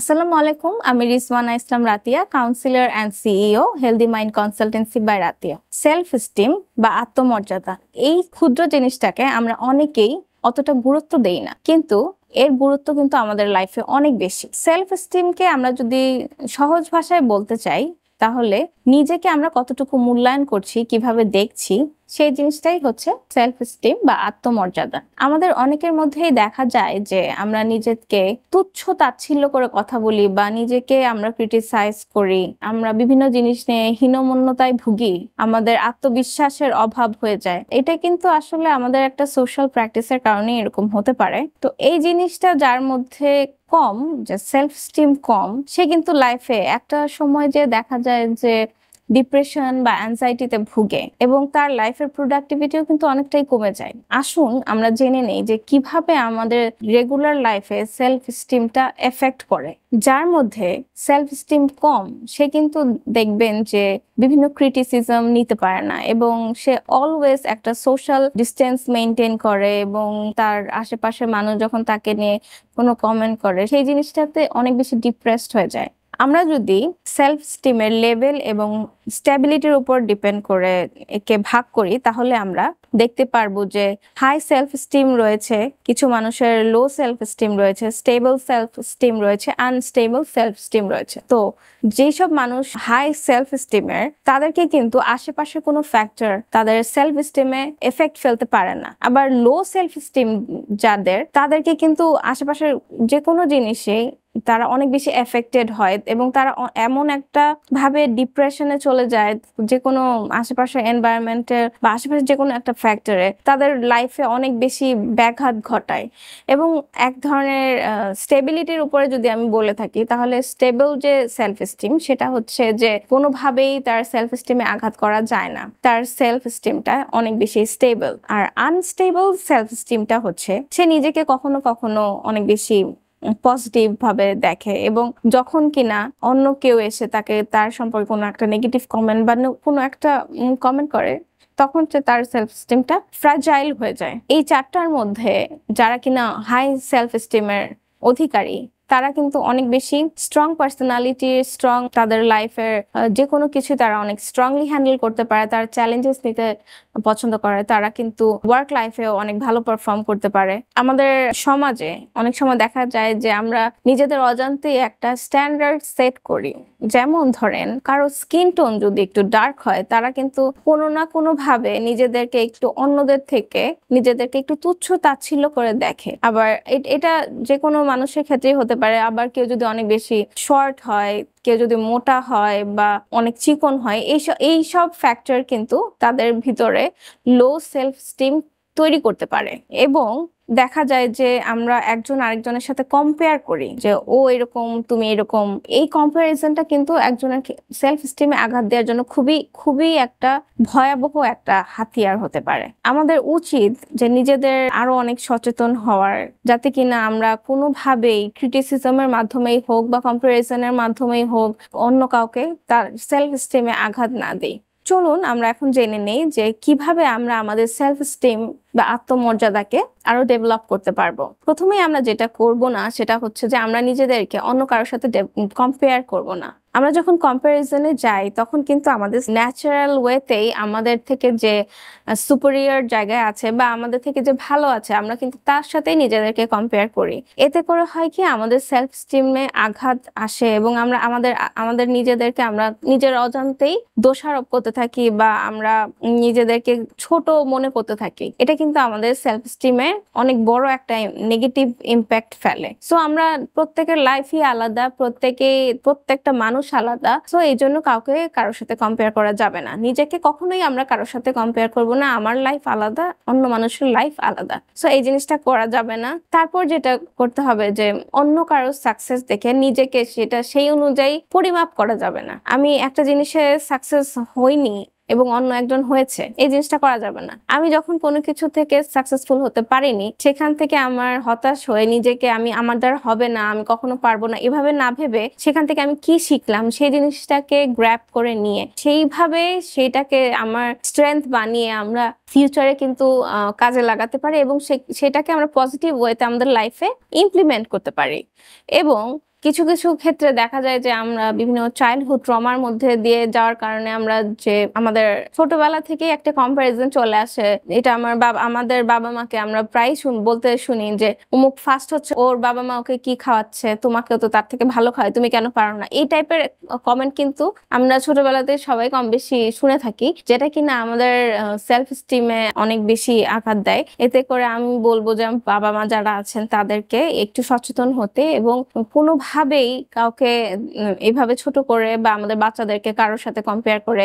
আসসালামু আলাইকুম আমি Rizwana Islam Ratia councillor and CEO healthy mind consultancy by Ratia self esteem বা আত্মমর্যাদা এই ক্ষুদ্র জিনিসটাকে আমরা অনেকেই অতটা গুরুত্ব দেই না কিন্তু এর গুরুত্ব কিন্তু আমাদের লাইফে অনেক বেশি সেলফ স্টিমকে আমরা যদি সহজ ভাষায় বলতে চাই তাহলে নিজেকে আমরা কতটুকু মূল্যায়ন করছি কিভাবে দেখছি সেই জিনিসটাই হচ্ছে সেলফ স্টিম বা আত্মমর্যাদা আমাদের অনেকের মধ্যেই দেখা যায় যে আমরা নিজেকে তুচ্ছ তাচ্ছিল্য করে কথা বলি বা নিজেকে আমরা ক্রিটিসাইজ করি আমরা বিভিন্ন জিনিস নিয়ে হীনমন্যতায় ভুগি আমাদের আত্মবিশ্বাসের অভাব হয়ে যায় এটা কিন্তু আসলে আমাদের একটা সোশ্যাল প্র্যাকটিসের কারণে এরকম হতে পারে তো এই জিনিসটা যার মধ্যে কম যে সেলফ স্টিম কম সে কিন্তু লাইফে একটা সময় যে দেখা যায় যে ডিপ্রেশন বা অ্যাংজাইটিতে ভুগে এবং তার লাইফের প্রোডাক্টিভিটিও কিন্তু অনেকটাই কমে যায় আসুন আমরা জেনে নেই যে কিভাবে আমাদের রেগুলার লাইফে সেলফ স্টিমটা এফেক্ট করে যার মধ্যে সেলফ স্টিম কম সে কিন্তু দেখবেন যে বিভিন্ন ক্রিটিসিজম নিতে পারে না এবং সে অলওয়েজ একটা সোশ্যাল ডিস্টেন্স মেনটেন করে এবং তার আশেপাশের মানুষ যখন তাকে নিয়ে কোনো কমেন্ট করে সেই জিনিসটাতে অনেক বেশি ডিপ্রেসড হয়ে যায় আমরা যদি সেলফ স্টিমের লেভেল এবং স্ট্যাবিলিটির উপর ডিপেন্ড করে একে ভাগ করি তাহলে আমরা দেখতে পারবো যে হাই সেলফ স্টিম রয়েছে কিছু মানুষের লো সেলফ স্টিম রয়েছে স্টেবল সেলফ স্টিম রয়েছে আনস্টেবল সেলফ স্টিম রয়েছে তো যেসব মানুষ হাই সেলফ স্টিমের তাদেরকে কিন্তু আশেপাশে কোনো ফ্যাক্টর তাদের সেলফ স্টিমে এফেক্ট ফেলতে পারে না আবার লো সেলফ স্টিম যাদের তাদেরকে কিন্তু আশেপাশের যে কোনো জিনিসেই তারা অনেক বেশি এফেক্টেড হয় এবং তারা এমন একটা ভাবে ডিপ্রেশনে চলে যায় যে কোনো আশেপাশের এনভায়রনমেন্টের বা আশেপাশে যে কোনো একটা ফ্যাক্টরে তাদের লাইফে অনেক বেশি ব্যাঘাত ঘটায় এবং এক ধরনের স্টেবিলিটির উপরে যদি আমি বলে থাকি তাহলে স্টেবল যে সেলফ স্টিম সেটা হচ্ছে যে কোনোভাবেই তার সেলফ স্টিমে আঘাত করা যায় না তার সেলফ স্টিমটা অনেক বেশি স্টেবল আর আনস্টেবল সেলফ স্টিমটা হচ্ছে সে নিজেকে কখনো কখনো অনেক বেশি পজিটিভভাবে দেখে এবং যখন কিনা অন্য কেউ এসে তাকে তার সম্পর্কে কোনো একটা নেগেটিভ কমেন্ট বা কোনো একটা কমেন্ট করে তখন সে তার সেলফ স্টিমটা ফ্রাজাইল হয়ে যায় এই চারটার মধ্যে যারা কিনা হাই সেলফ স্টিমের অধিকারী তারা কিন্তু অনেক বেশি স্ট্রং পার্সোনালিটি স্ট্রং তাদের লাইফের যে কোনো কিছু তারা অনেক স্ট্রংলি হ্যান্ডেল করতে পারে তারা চ্যালেঞ্জেস নিতে পছন্দ করে তারা কিন্তু ওয়ার্ক লাইফেও অনেক ভালো পারফর্ম করতে পারে আমাদের সমাজে অনেক সময় দেখা যায় যে আমরা নিজেদের অজান্তে একটা স্ট্যান্ডার্ড সেট করি যেমন ধরেন কারো স্কিন টোন যদি একটু ডার্ক হয় তারা কিন্তু কোনো না কোনো ভাবে নিজেদেরকে একটু অন্যদের থেকে নিজেদেরকে একটু তুচ্ছ তাচ্ছিল্য করে দেখে আবার এটা যে কোনো মানুষের ক্ষেত্রেই হতে হতে পারে আবার কেউ যদি অনেক বেশি শর্ট হয় কেউ যদি মোটা হয় বা অনেক চিকন হয় এই সব ফ্যাক্টর কিন্তু তাদের ভিতরে লো সেলফ স্টিম তৈরি করতে পারে এবং দেখা যায় যে আমরা একজন আরেকজনের সাথে কম্পেয়ার করি যে ও এরকম তুমি এরকম এই কম্পারিজনটা কিন্তু একজনের সেলফ স্টিমে আঘাত দেওয়ার জন্য খুবই খুবই একটা ভয়াবহ একটা হাতিয়ার হতে পারে আমাদের উচিত যে নিজেদের আরো অনেক সচেতন হওয়ার যাতে কিনা আমরা কোনোভাবেই ক্রিটিসিজমের মাধ্যমেই হোক বা কম্পারিজনের মাধ্যমেই হোক অন্য কাউকে তার সেলফ স্টিমে আঘাত না দিই চলুন আমরা এখন জেনে নেই যে কিভাবে আমরা আমাদের সেলফ স্টিম বা আত্মমর্যাদাকে আরো ডেভেলপ করতে পারবো প্রথমেই আমরা যেটা করব না সেটা হচ্ছে যে আমরা নিজেদেরকে অন্য কারোর সাথে কম্পেয়ার করব না আমরা যখন কম্পারিজনে যাই তখন কিন্তু আমাদের ন্যাচারাল ওয়েতেই আমাদের থেকে যে সুপেরিয়র জায়গায় আছে বা আমাদের থেকে যে ভালো আছে আমরা কিন্তু তার সাথেই নিজেদেরকে কম্পেয়ার করি এতে করে হয় কি আমাদের সেলফ স্টিমে আঘাত আসে এবং আমরা আমাদের আমাদের নিজেদেরকে আমরা নিজের অজান্তেই দোষারোপ করতে থাকি বা আমরা নিজেদেরকে ছোট মনে করতে থাকি এটা কিন্তু আমাদের সেলফ স্টিমে অনেক বড় একটা নেগেটিভ ইম্প্যাক্ট ফেলে সো আমরা প্রত্যেকের লাইফই আলাদা প্রত্যেকেই প্রত্যেকটা মানুষ মানুষ আলাদা তো এই জন্য কাউকে কারোর সাথে কম্পেয়ার করা যাবে না নিজেকে কখনোই আমরা কারোর সাথে কম্পেয়ার করব না আমার লাইফ আলাদা অন্য মানুষের লাইফ আলাদা তো এই জিনিসটা করা যাবে না তারপর যেটা করতে হবে যে অন্য কারো সাকসেস দেখে নিজেকে সেটা সেই অনুযায়ী পরিমাপ করা যাবে না আমি একটা জিনিসে সাকসেস হইনি এবং অন্য একজন হয়েছে এই জিনিসটা করা যাবে না আমি যখন কোনো কিছু থেকে সাকসেসফুল হতে পারিনি সেখান থেকে আমার হতাশ হয়ে নিজেকে আমি আমার দ্বারা হবে না আমি কখনো পারবো না এভাবে না ভেবে সেখান থেকে আমি কি শিখলাম সেই জিনিসটাকে গ্র্যাপ করে নিয়ে সেইভাবে সেইটাকে আমার স্ট্রেংথ বানিয়ে আমরা ফিউচারে কিন্তু কাজে লাগাতে পারি এবং সেটাকে আমরা পজিটিভ ওয়েতে আমাদের লাইফে ইমপ্লিমেন্ট করতে পারি এবং কিছু কিছু ক্ষেত্রে দেখা যায় যে আমরা বিভিন্ন চাইল্ডহুড ট্রমার মধ্যে দিয়ে যাওয়ার কারণে আমরা যে আমাদের ছোটবেলা থেকে একটা কম্পারিজন চলে আসে এটা আমার বাবা আমাদের বাবা মাকে আমরা প্রায় শুন বলতে শুনি যে অমুক ফাস্ট হচ্ছে ওর বাবা মা ওকে কি খাওয়াচ্ছে তোমাকে তো তার থেকে ভালো খাওয়ায় তুমি কেন পারো না এই টাইপের কমেন্ট কিন্তু আমরা ছোটবেলাতে সবাই কম বেশি শুনে থাকি যেটা কিনা আমাদের সেলফ স্টিমে অনেক বেশি আঘাত দেয় এতে করে আমি বলবো যে বাবা মা যারা আছেন তাদেরকে একটু সচেতন হতে এবং কোনো এভাবেই কাউকে এভাবে ছোট করে বা আমাদের বাচ্চাদেরকে কারোর সাথে কম্পেয়ার করে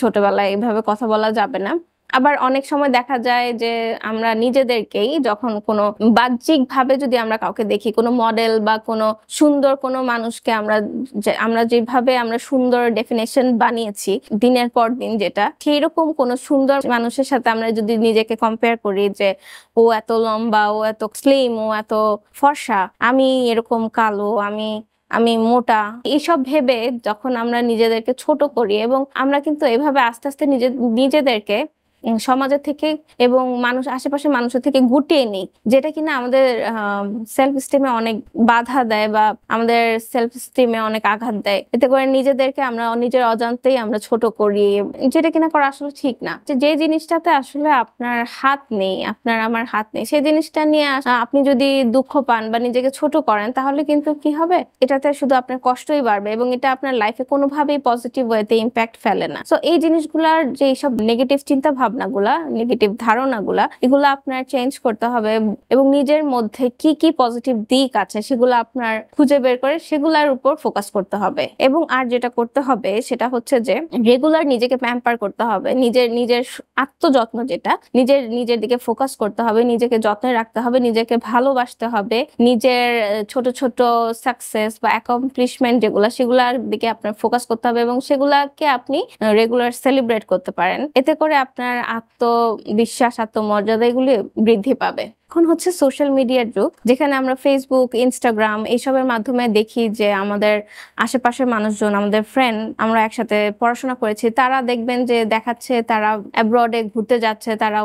ছোটবেলায় এভাবে কথা বলা যাবে না আবার অনেক সময় দেখা যায় যে আমরা নিজেদেরকেই যখন কোনো বাহ্যিক ভাবে যদি আমরা কাউকে দেখি কোনো মডেল বা কোনো সুন্দর কোনো মানুষকে আমরা আমরা যেভাবে আমরা সুন্দর ডেফিনেশন বানিয়েছি দিনের পর দিন যেটা সেই রকম কোনো সুন্দর মানুষের সাথে আমরা যদি নিজেকে কম্পেয়ার করি যে ও এত লম্বা ও এত স্লিম ও এত ফর্সা আমি এরকম কালো আমি আমি মোটা এইসব ভেবে যখন আমরা নিজেদেরকে ছোট করি এবং আমরা কিন্তু এভাবে আস্তে আস্তে নিজেদেরকে সমাজের থেকে এবং মানুষ আশেপাশের মানুষের থেকে গুটিয়ে নিই যেটা কিনা আমাদের সেলফ স্টিমে অনেক বাধা দেয় বা আমাদের সেলফ স্টিমে অনেক আঘাত দেয় এতে করে নিজেদেরকে আমরা নিজের অজান্তেই আমরা ছোট করি যেটা কিনা করা আসলে ঠিক না যে জিনিসটাতে আসলে আপনার হাত নেই আপনার আমার হাত নেই সেই জিনিসটা নিয়ে আপনি যদি দুঃখ পান বা নিজেকে ছোট করেন তাহলে কিন্তু কি হবে এটাতে শুধু আপনার কষ্টই বাড়বে এবং এটা আপনার লাইফে কোনোভাবেই পজিটিভ ওয়েতে ইম্প্যাক্ট ফেলে না তো এই জিনিসগুলার যে সব নেগেটিভ চিন্তা ভাব ভাবনাগুলা নেগেটিভ ধারণাগুলা এগুলো আপনার চেঞ্জ করতে হবে এবং নিজের মধ্যে কি কি পজিটিভ দিক আছে সেগুলো আপনার খুঁজে বের করে সেগুলার উপর ফোকাস করতে হবে এবং আর যেটা করতে হবে সেটা হচ্ছে যে রেগুলার নিজেকে প্যাম্পার করতে হবে নিজের নিজের আত্মযত্ন যেটা নিজের নিজের দিকে ফোকাস করতে হবে নিজেকে যত্নে রাখতে হবে নিজেকে ভালোবাসতে হবে নিজের ছোট ছোট সাকসেস বা অ্যাকমপ্লিশমেন্ট যেগুলো সেগুলার দিকে আপনার ফোকাস করতে হবে এবং সেগুলাকে আপনি রেগুলার সেলিব্রেট করতে পারেন এতে করে আপনার আত্মবিশ্বাস আত্মমর্যাদা এগুলি বৃদ্ধি পাবে এখন হচ্ছে সোশ্যাল মিডিয়ার যুগ যেখানে আমরা ফেসবুক ইনস্টাগ্রাম এইসবের মাধ্যমে দেখি যে আমাদের আশেপাশের মানুষজন আমাদের ফ্রেন্ড আমরা একসাথে পড়াশোনা করেছি তারা দেখবেন যে দেখাচ্ছে তারা অ্যাব্রডে ঘুরতে যাচ্ছে তারা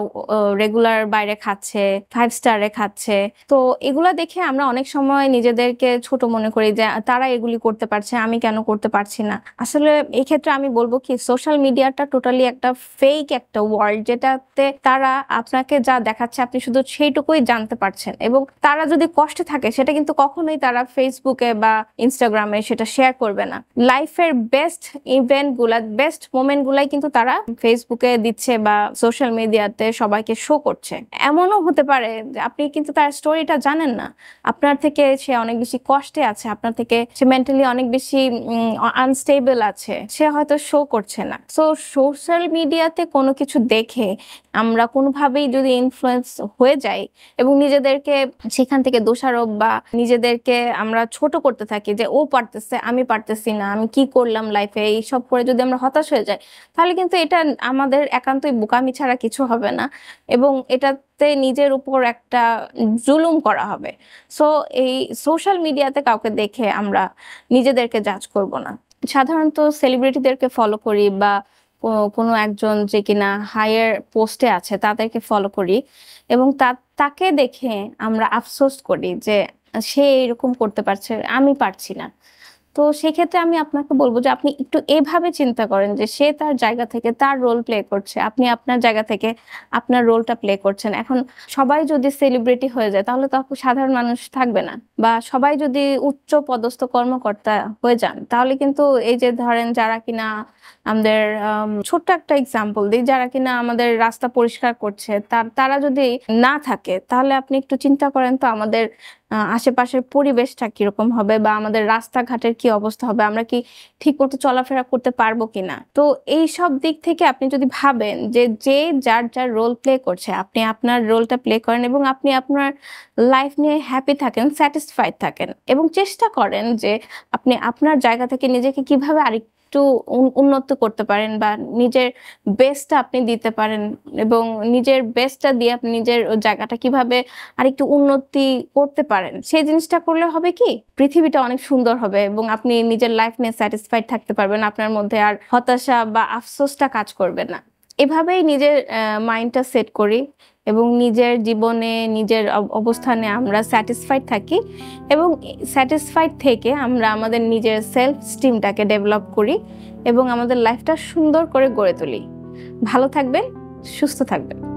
রেগুলার বাইরে খাচ্ছে ফাইভ স্টারে খাচ্ছে তো এগুলো দেখে আমরা অনেক সময় নিজেদেরকে ছোট মনে করি যে তারা এগুলি করতে পারছে আমি কেন করতে পারছি না আসলে এই ক্ষেত্রে আমি বলবো কি সোশ্যাল মিডিয়াটা টোটালি একটা ফেক একটা ওয়ার্ল্ড যেটাতে তারা আপনাকে যা দেখাচ্ছে আপনি শুধু সেইটুকু অনেকেই জানতে পারছেন এবং তারা যদি কষ্টে থাকে সেটা কিন্তু কখনোই তারা ফেসবুকে বা ইনস্টাগ্রামে সেটা শেয়ার করবে না লাইফের বেস্ট ইভেন্ট গুলা বেস্ট মোমেন্ট গুলাই কিন্তু তারা ফেসবুকে দিচ্ছে বা সোশ্যাল মিডিয়াতে সবাইকে শো করছে এমনও হতে পারে আপনি কিন্তু তার স্টোরিটা জানেন না আপনার থেকে সে অনেক বেশি কষ্টে আছে আপনার থেকে সে মেন্টালি অনেক বেশি আনস্টেবল আছে সে হয়তো শো করছে না সো সোশ্যাল মিডিয়াতে কোনো কিছু দেখে আমরা কোনোভাবেই যদি ইনফ্লুয়েন্স হয়ে যায় এবং নিজেদেরকে সেখান থেকে দোষারোপ বা নিজেদেরকে আমরা ছোট করতে থাকি যে ও পারতেছে আমি পারতেছি না আমি কি করলাম লাইফে এইসব করে যদি আমরা হতাশ হয়ে যাই তাহলে কিন্তু এটা আমাদের একান্তই বোকামি ছাড়া কিছু হবে না এবং এটাতে নিজের উপর একটা জুলুম করা হবে সো এই সোশ্যাল মিডিয়াতে কাউকে দেখে আমরা নিজেদেরকে জাজ করব না সাধারণত সেলিব্রিটিদেরকে ফলো করি বা কোনো একজন যে কিনা হায়ার পোস্টে আছে তাদেরকে ফলো করি এবং তাকে দেখে আমরা আফসোস করি যে সে এরকম করতে পারছে আমি পারছি না তো সেক্ষেত্রে আমি আপনাকে বলবো যে আপনি একটু এভাবে চিন্তা করেন যে সে তার জায়গা থেকে তার রোল প্লে করছে আপনি আপনার জায়গা থেকে আপনার রোলটা প্লে করছেন এখন সবাই যদি সেলিব্রিটি হয়ে যায় তাহলে তো সাধারণ মানুষ থাকবে না বা সবাই যদি উচ্চ পদস্থ কর্মকর্তা হয়ে যান তাহলে কিন্তু এই যে ধরেন যারা কিনা আমাদের ছোট্ট একটা এক্সাম্পল দিই যারা কিনা আমাদের রাস্তা পরিষ্কার করছে তারা যদি না থাকে তাহলে আপনি একটু চিন্তা করেন তো আমাদের আশেপাশের পরিবেশটা কিরকম হবে বা আমাদের রাস্তাঘাটের কি অবস্থা হবে আমরা কি ঠিক মতো চলাফেরা করতে পারবো কিনা তো এই সব দিক থেকে আপনি যদি ভাবেন যে যে যার যার রোল প্লে করছে আপনি আপনার রোলটা প্লে করেন এবং আপনি আপনার লাইফ নিয়ে হ্যাপি থাকেন স্যাটিসফাইড থাকেন এবং চেষ্টা করেন যে আপনি আপনার জায়গা থেকে নিজেকে কিভাবে আরেক একটু উন্নত করতে পারেন বা নিজের বেস্টটা আপনি দিতে পারেন এবং নিজের বেস্টটা দিয়ে আপনি নিজের জায়গাটা কিভাবে আরেকটু উন্নতি করতে পারেন সেই জিনিসটা করলে হবে কি পৃথিবীটা অনেক সুন্দর হবে এবং আপনি নিজের লাইফ নিয়ে স্যাটিসফাইড থাকতে পারবেন আপনার মধ্যে আর হতাশা বা আফসোসটা কাজ করবে না এভাবেই নিজের মাইন্ডটা সেট করি এবং নিজের জীবনে নিজের অবস্থানে আমরা স্যাটিসফাইড থাকি এবং স্যাটিসফাইড থেকে আমরা আমাদের নিজের সেলফ স্টিমটাকে ডেভেলপ করি এবং আমাদের লাইফটা সুন্দর করে গড়ে তুলি ভালো থাকবেন সুস্থ থাকবেন